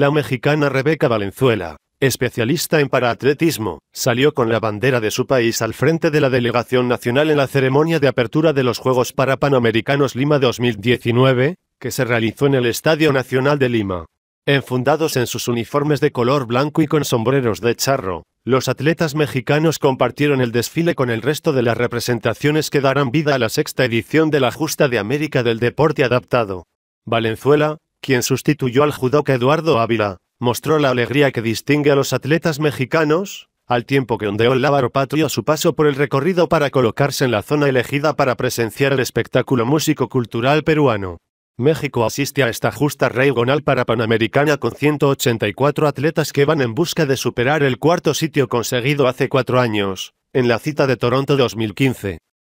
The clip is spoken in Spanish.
La mexicana Rebeca Valenzuela, especialista en paraatletismo, salió con la bandera de su país al frente de la delegación nacional en la ceremonia de apertura de los Juegos para Panamericanos Lima 2019, que se realizó en el Estadio Nacional de Lima. Enfundados en sus uniformes de color blanco y con sombreros de charro, los atletas mexicanos compartieron el desfile con el resto de las representaciones que darán vida a la sexta edición de la Justa de América del Deporte Adaptado. Valenzuela, quien sustituyó al judoka Eduardo Ávila, mostró la alegría que distingue a los atletas mexicanos, al tiempo que ondeó el lábaro patrio a su paso por el recorrido para colocarse en la zona elegida para presenciar el espectáculo músico-cultural peruano. México asiste a esta justa regional para Panamericana con 184 atletas que van en busca de superar el cuarto sitio conseguido hace cuatro años, en la cita de Toronto 2015.